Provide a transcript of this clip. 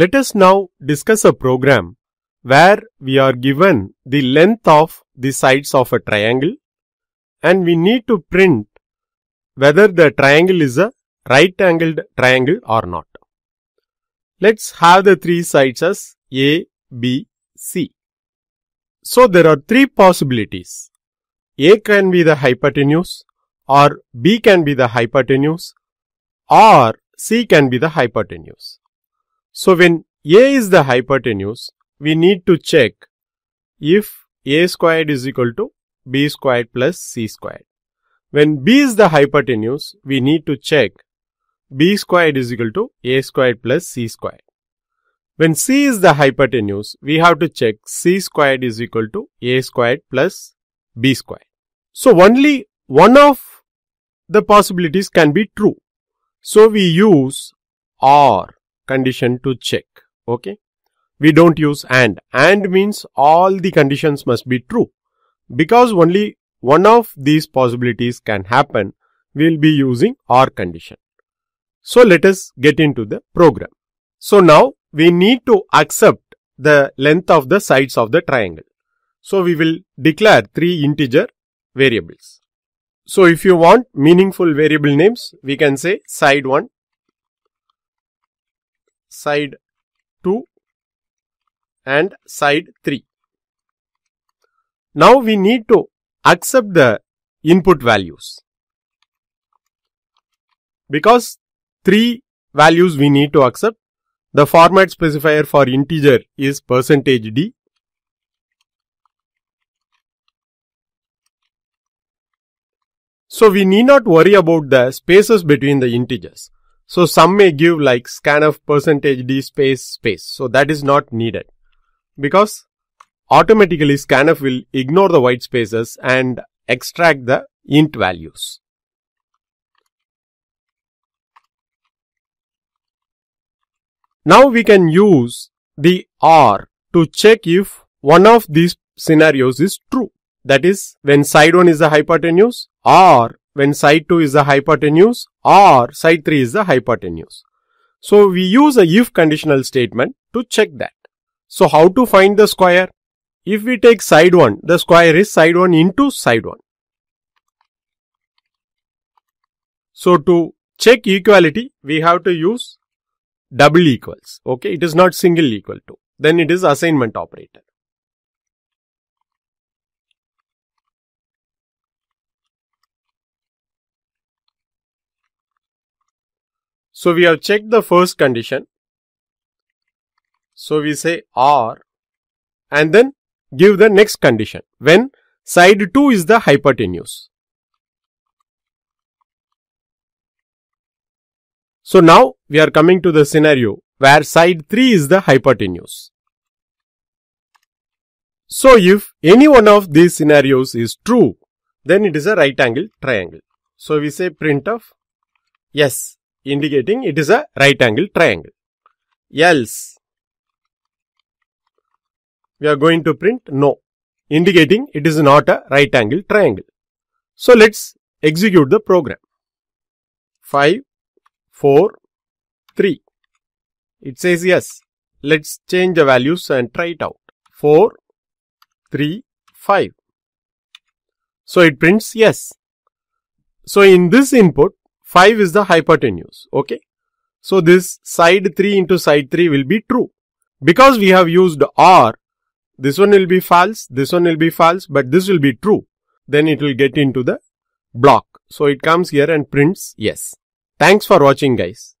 Let us now discuss a program where we are given the length of the sides of a triangle and we need to print whether the triangle is a right angled triangle or not. Let's have the three sides as A, B, C. So there are three possibilities. A can be the hypotenuse or B can be the hypotenuse or C can be the hypotenuse. So when A is the hypotenuse, we need to check if A squared is equal to B squared plus C squared. When B is the hypotenuse, we need to check B squared is equal to A squared plus C squared. When C is the hypotenuse, we have to check C squared is equal to A squared plus B squared. So only one of the possibilities can be true. So we use OR condition to check. Okay. We don't use and. And means all the conditions must be true. Because only one of these possibilities can happen, we will be using OR condition. So let us get into the program. So now we need to accept the length of the sides of the triangle. So we will declare three integer variables. So if you want meaningful variable names, we can say side1, side 2 and side 3. Now we need to accept the input values. Because three values we need to accept, the format specifier for integer is percentage %d. So we need not worry about the spaces between the integers. So some may give like scanf percentage d space space. So that is not needed because automatically scanf will ignore the white spaces and extract the int values. Now we can use the or to check if one of these scenarios is true. That is when side 1 is the hypotenuse or when side 2 is the hypotenuse or side 3 is the hypotenuse. So we use a if conditional statement to check that. So how to find the square? If we take side 1, the square is side 1 into side 1. So to check equality, we have to use double equals. Okay, it is not single equal to. Then it is assignment operator. So we have checked the first condition. So we say R, and then give the next condition when side 2 is the hypotenuse. So now we are coming to the scenario where side 3 is the hypotenuse. So if any one of these scenarios is true, then it is a right angle triangle. So we say print of yes indicating it is a right angle triangle. Else, we are going to print no, indicating it is not a right angle triangle. So let's execute the program. 5, 4, 3. It says yes. Let's change the values and try it out. 4, 3, 5. So it prints yes. So in this input, 5 is the hypotenuse. Okay. So this side 3 into side 3 will be true. Because we have used R. this one will be false, this one will be false, but this will be true. Then it will get into the block. So it comes here and prints yes. Thanks for watching guys.